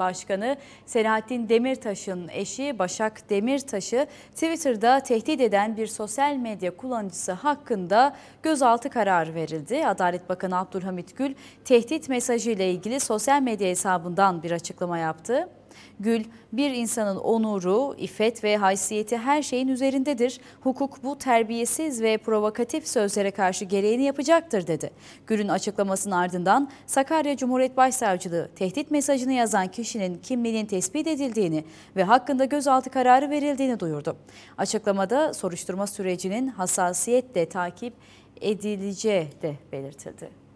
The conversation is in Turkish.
Başkanı Selahattin Demirtaş'ın eşi Başak Demirtaş'ı Twitter'da tehdit eden bir sosyal medya kullanıcısı hakkında gözaltı kararı verildi. Adalet Bakanı Abdülhamit Gül tehdit mesajı ile ilgili sosyal medya hesabından bir açıklama yaptı. Gül, bir insanın onuru, iffet ve haysiyeti her şeyin üzerindedir. Hukuk bu terbiyesiz ve provokatif sözlere karşı gereğini yapacaktır dedi. Gül'ün açıklamasının ardından Sakarya Cumhuriyet Başsavcılığı tehdit mesajını yazan kişinin kimliğinin tespit edildiğini ve hakkında gözaltı kararı verildiğini duyurdu. Açıklamada soruşturma sürecinin hassasiyetle takip edileceği de belirtildi.